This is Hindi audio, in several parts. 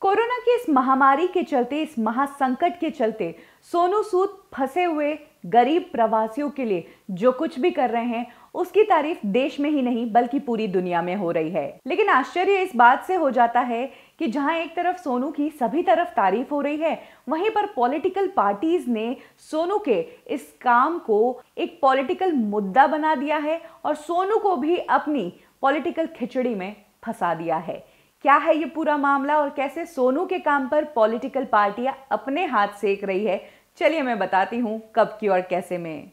कोरोना की इस महामारी के चलते इस महासंकट के चलते सोनू सूद फंसे हुए गरीब प्रवासियों के लिए जो कुछ भी कर रहे हैं उसकी तारीफ देश में ही नहीं बल्कि पूरी दुनिया में हो रही है लेकिन आश्चर्य इस बात से हो जाता है कि जहां एक तरफ सोनू की सभी तरफ तारीफ हो रही है वहीं पर पॉलिटिकल पार्टीज ने सोनू के इस काम को एक पॉलिटिकल मुद्दा बना दिया है और सोनू को भी अपनी पॉलिटिकल खिचड़ी में फंसा दिया है क्या है ये पूरा मामला और कैसे सोनू के काम पर पॉलिटिकल पार्टियां अपने हाथ सेक रही है चलिए मैं बताती हूँ कब की और कैसे में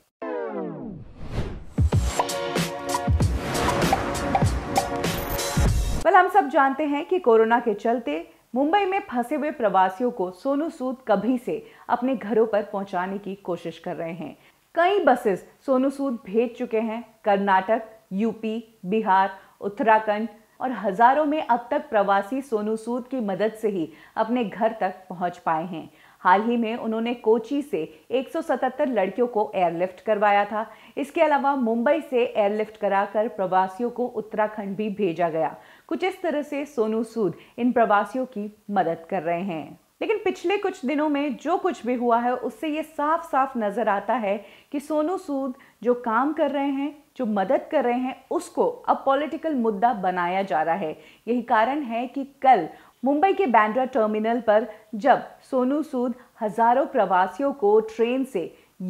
बल हम सब जानते हैं कि कोरोना के चलते मुंबई में फंसे हुए प्रवासियों को सोनू सूद कभी से अपने घरों पर पहुंचाने की कोशिश कर रहे हैं कई बसेस सोनू सूद भेज चुके हैं कर्नाटक यूपी बिहार उत्तराखंड और हजारों में अब तक प्रवासी सोनू सूद की मदद से ही अपने घर तक पहुंच पाए हैं हाल ही में उन्होंने कोची से 177 लड़कियों को एयरलिफ्ट करवाया था इसके अलावा मुंबई से एयरलिफ्ट कराकर प्रवासियों को उत्तराखंड भी भेजा गया कुछ इस तरह से सोनू सूद इन प्रवासियों की मदद कर रहे हैं लेकिन पिछले कुछ दिनों में जो कुछ भी हुआ है उससे ये साफ साफ नज़र आता है कि सोनू सूद जो काम कर रहे हैं जो मदद कर रहे हैं उसको अब पॉलिटिकल मुद्दा बनाया जा रहा है यही कारण है कि कल मुंबई के बैंड्रा टर्मिनल पर जब सोनू सूद हज़ारों प्रवासियों को ट्रेन से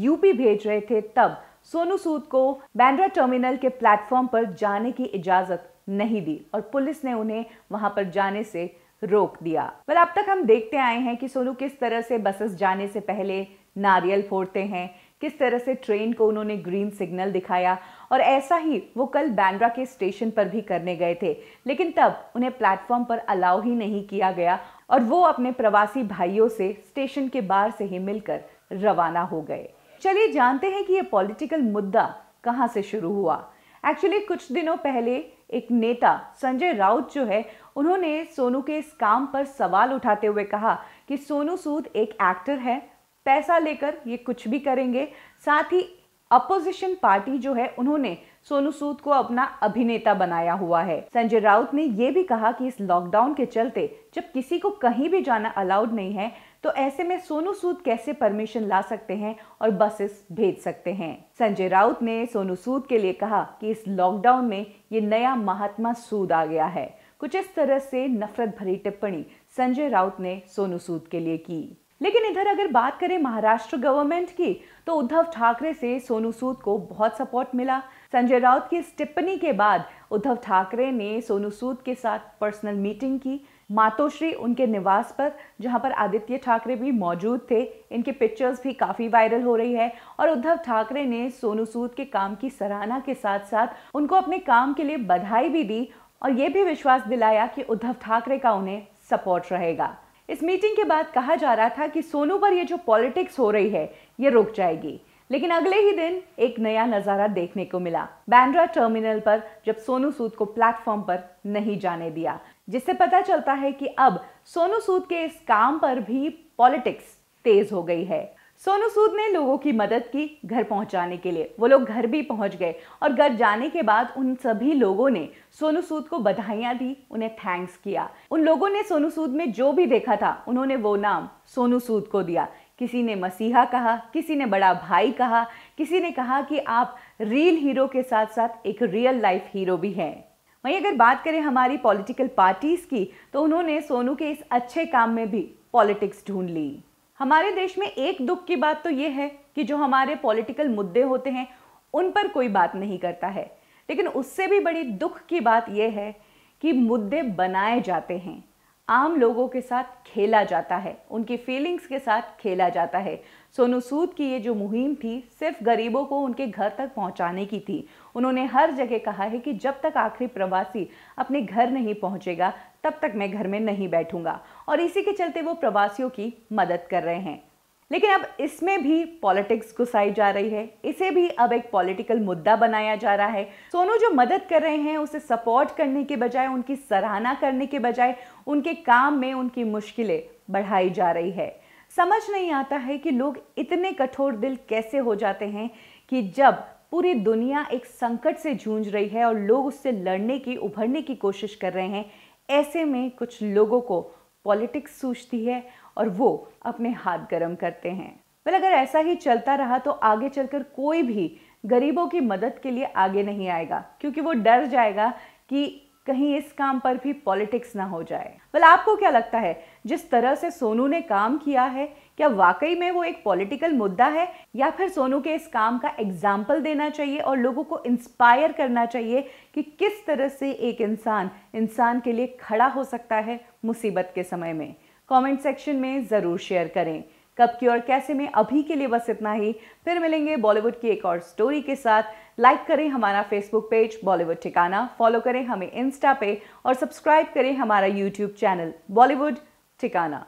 यूपी भेज रहे थे तब सोनू सूद को बैंड्रा टर्मिनल के प्लेटफॉर्म पर जाने की इजाज़त नहीं दी और पुलिस ने उन्हें वहां पर जाने से रोक दिया वेल अब तक हम देखते आए हैं कि सोनू किस तरह से बसेस जाने से पहले नारियल फोड़ते हैं किस तरह से ट्रेन को उन्होंने ग्रीन सिग्नल दिखाया और ऐसा ही वो कल बैंड्रा के स्टेशन पर भी करने गए थे लेकिन तब उन्हें प्लेटफॉर्म पर अलाउ ही नहीं किया गया और वो अपने प्रवासी भाइयों से स्टेशन के बाहर से ही मिलकर रवाना हो गए चलिए जानते हैं कि ये पॉलिटिकल मुद्दा कहाँ से शुरू हुआ एक्चुअली कुछ दिनों पहले एक नेता संजय राउत जो है उन्होंने सोनू के इस काम पर सवाल उठाते हुए कहा कि सोनू सूद एक एक्टर है पैसा लेकर ये कुछ भी करेंगे साथ ही अपोजिशन पार्टी जो है उन्होंने सोनू सूद को अपना अभिनेता बनाया हुआ है संजय राउत ने यह भी कहा कि इस लॉकडाउन के चलते जब किसी को कहीं भी जाना अलाउड नहीं है तो ऐसे में सोनू सूद कैसे परमिशन ला सकते हैं और बसेस भेज सकते हैं संजय राउत ने सोनू सूद के लिए कहा कि इस लॉकडाउन में ये नया महात्मा सूद आ गया है कुछ इस तरह से नफरत भरी टिप्पणी संजय राउत ने सोनू सूद के लिए की लेकिन इधर अगर बात करें महाराष्ट्र गवर्नमेंट की तो उद्धव ठाकरे से सोनू सूद को बहुत सपोर्ट मिला संजय राउत की इस टिप्पणी के बाद उद्धव ठाकरे ने सोनू सूद के साथ पर्सनल मीटिंग की मातोश्री उनके निवास पर जहां पर आदित्य ठाकरे भी मौजूद थे इनके पिक्चर्स भी काफ़ी वायरल हो रही है और उद्धव ठाकरे ने सोनू सूद के काम की सराहना के साथ साथ उनको अपने काम के लिए बधाई भी दी और ये भी विश्वास दिलाया कि उद्धव ठाकरे का उन्हें सपोर्ट रहेगा इस मीटिंग के बाद कहा जा रहा था कि सोनू पर यह जो पॉलिटिक्स हो रही है ये रुक जाएगी लेकिन अगले ही दिन एक नया नज़ारा देखने को मिला बैंड्रा टर्मिनल पर जब सोनू सूद को प्लेटफॉर्म पर नहीं जाने दिया जिससे पता चलता है कि अब सोनू सूद के इस काम पर भी पॉलिटिक्स तेज हो गई है सोनू सूद ने लोगों की मदद की घर पहुंचाने के लिए वो लोग घर भी पहुंच गए और घर जाने के बाद उन सभी लोगों ने सोनू सूद को बधाइयां दी उन्हें थैंक्स किया उन लोगों ने सोनू सूद में जो भी देखा था उन्होंने वो नाम सोनू सूद को दिया किसी ने मसीहा कहा किसी ने बड़ा भाई कहा किसी ने कहा कि आप रियल हीरो के साथ साथ एक रियल लाइफ हीरो भी हैं वहीं अगर बात करें हमारी पॉलिटिकल पार्टीज़ की तो उन्होंने सोनू के इस अच्छे काम में भी पॉलिटिक्स ढूंढ ली हमारे देश में एक दुख की बात तो ये है कि जो हमारे पॉलिटिकल मुद्दे होते हैं उन पर कोई बात नहीं करता है लेकिन उससे भी बड़ी दुख की बात यह है कि मुद्दे बनाए जाते हैं आम लोगों के साथ खेला जाता है उनकी फीलिंग्स के साथ खेला जाता है सोनू सूद की ये जो मुहिम थी सिर्फ गरीबों को उनके घर तक पहुंचाने की थी उन्होंने हर जगह कहा है कि जब तक आखिरी प्रवासी अपने घर नहीं पहुंचेगा तब तक मैं घर में नहीं बैठूंगा और इसी के चलते वो प्रवासियों की मदद कर रहे हैं लेकिन अब इसमें भी पॉलिटिक्स घुसाई जा रही है इसे भी अब एक पॉलिटिकल मुद्दा बनाया जा रहा है सोनू जो मदद कर रहे हैं उसे सपोर्ट करने के बजाय उनकी सराहना करने के बजाय उनके काम में उनकी मुश्किलें बढ़ाई जा रही है समझ नहीं आता है कि लोग इतने कठोर दिल कैसे हो जाते हैं कि जब पूरी दुनिया एक संकट से जूझ रही है और लोग उससे लड़ने की उभरने की कोशिश कर रहे हैं ऐसे में कुछ लोगों को पॉलिटिक्स सूझती है और वो अपने हाथ गर्म करते हैं वेल अगर ऐसा ही चलता रहा तो आगे चलकर कोई भी गरीबों की मदद के लिए आगे नहीं आएगा क्योंकि वो डर जाएगा कि कहीं इस काम पर भी पॉलिटिक्स ना हो जाए वाल आपको क्या लगता है जिस तरह से सोनू ने काम किया है क्या वाकई में वो एक पॉलिटिकल मुद्दा है या फिर सोनू के इस काम का एग्जाम्पल देना चाहिए और लोगों को इंस्पायर करना चाहिए कि किस तरह से एक इंसान इंसान के लिए खड़ा हो सकता है मुसीबत के समय में कमेंट सेक्शन में ज़रूर शेयर करें कब की और कैसे में अभी के लिए बस इतना ही फिर मिलेंगे बॉलीवुड की एक और स्टोरी के साथ लाइक करें हमारा फेसबुक पेज बॉलीवुड ठिकाना फॉलो करें हमें इंस्टा पे और सब्सक्राइब करें हमारा यूट्यूब चैनल बॉलीवुड ठिकाना